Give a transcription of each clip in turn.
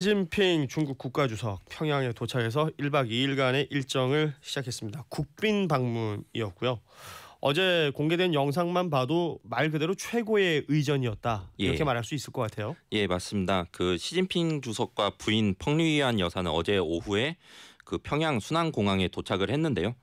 시진핑 중국 국가주석 평양에 도착해서 1박 2일간의 일정을 시작했습니다. 국빈 방문이었고요. 어제 공개된 영상만 봐도 말 그대로 최고의 의전이었다 이렇게 예. 말할 수 있을 것 같아요. 예 맞습니다. 그 시진핑 주석과 부인 펑리위안 여사는 어제 오후에 그 평양 순안공항에 도착을 했는데요.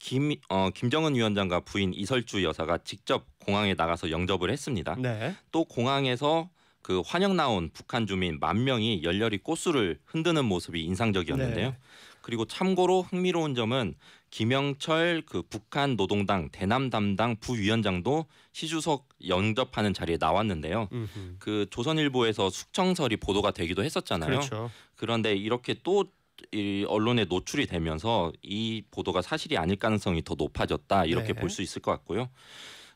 김, 어, 김정은 위원장과 부인 이설주 여사가 직접 공항에 나가서 영접을 했습니다. 네. 또 공항에서 그 환영 나온 북한 주민 만 명이 열렬히 꽃술을 흔드는 모습이 인상적이었는데요. 네. 그리고 참고로 흥미로운 점은 김영철 그 북한 노동당 대남 담당 부위원장도 시주석 영접하는 자리에 나왔는데요. 음흠. 그 조선일보에서 숙청설이 보도가 되기도 했었잖아요. 그렇죠. 그런데 이렇게 또 이 언론에 노출이 되면서 이 보도가 사실이 아닐 가능성이 더 높아졌다 이렇게 네. 볼수 있을 것 같고요.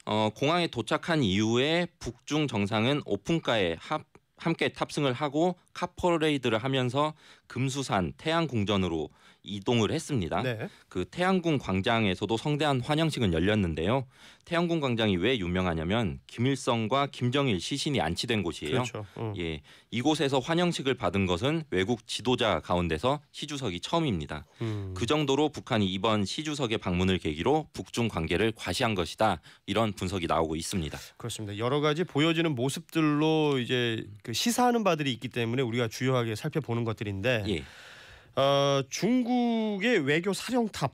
어, 공항에 도착한 이후에 북중 정상은 오픈카에 합, 함께 탑승을 하고 카퍼레이드를 하면서 금수산 태양궁전으로 이동을 했습니다. 네. 그 태양궁 광장에서도 성대한 환영식은 열렸는데요. 태양궁 광장이 왜 유명하냐면 김일성과 김정일 시신이 안치된 곳이에요. 그렇죠. 어. 예, 이곳에서 환영식을 받은 것은 외국 지도자 가운데서 시주석이 처음입니다. 음. 그 정도로 북한이 이번 시주석의 방문을 계기로 북중 관계를 과시한 것이다. 이런 분석이 나오고 있습니다. 그렇습니다. 여러 가지 보여지는 모습들로 이제 그 시사하는 바들이 있기 때문에 우리가 주요하게 살펴보는 것들인데 예. 어, 중국의 외교 사령탑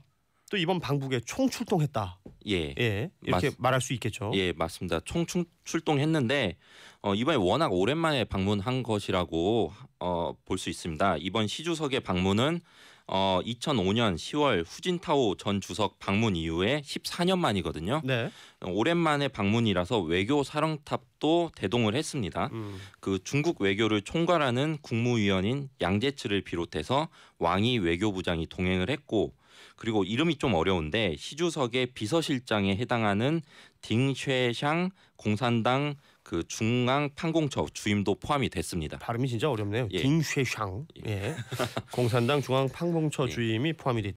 또 이번 방북에 총출동했다. 예. 예. 이렇게 맞, 말할 수 있겠죠. 예, 맞습니다. 총출동했는데 어, 이번에 워낙 오랜만에 방문한 것이라고 어, 볼 수 있습니다. 이번 시주석의 방문은 어, 2005년 10월 후진타오 전 주석 방문 이후에 14년 만이거든요. 네. 오랜만에 방문이라서 외교 사령탑도 대동을 했습니다. 음. 그 중국 외교를 총괄하는 국무위원인 양재츠를 비롯해서 왕이 외교부장이 동행을 했고 그리고 이름이 좀 어려운데 시주석의 비서실장에 해당하는 딩쉐샹 공산당 그 중앙 판공처 주임도 포함이 됐습니다. 발음이 진짜 어렵네요. 예. 쉐샹 예. 예. 공산당 중앙 판공처 예. 주임이 포함이 됐.